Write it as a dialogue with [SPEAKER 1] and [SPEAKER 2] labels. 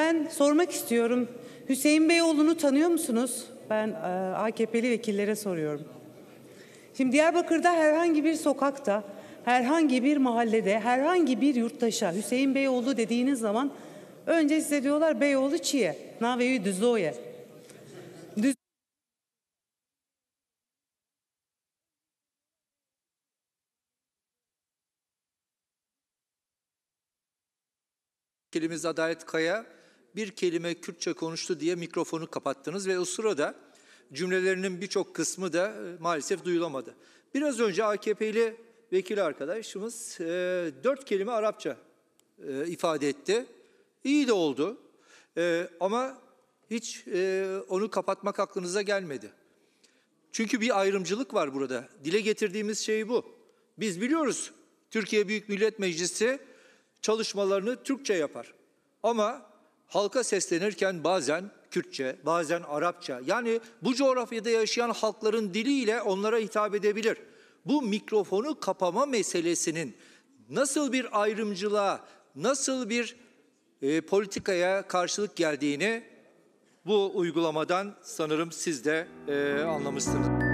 [SPEAKER 1] Ben sormak istiyorum. Hüseyin Beyoğlu'nu tanıyor musunuz? Ben e, AKP'li vekillere soruyorum. Şimdi Diyarbakır'da herhangi bir sokakta, herhangi bir mahallede, herhangi bir yurttaşa Hüseyin Beyoğlu dediğiniz zaman önce size diyorlar Beyoğlu çiye, naveyi düzloye. Düz
[SPEAKER 2] Kilimiz Adalet Kaya bir kelime Kürtçe konuştu diye mikrofonu kapattınız ve o sırada cümlelerinin birçok kısmı da e, maalesef duyulamadı. Biraz önce AKP'li vekil arkadaşımız e, dört kelime Arapça e, ifade etti. İyi de oldu e, ama hiç e, onu kapatmak aklınıza gelmedi. Çünkü bir ayrımcılık var burada. Dile getirdiğimiz şey bu. Biz biliyoruz Türkiye Büyük Millet Meclisi çalışmalarını Türkçe yapar. Ama halka seslenirken bazen Kürtçe, bazen Arapça yani bu coğrafyada yaşayan halkların diliyle onlara hitap edebilir. Bu mikrofonu kapama meselesinin nasıl bir ayrımcılığa, nasıl bir e, politikaya karşılık geldiğini bu uygulamadan sanırım siz de e, anlamışsınız.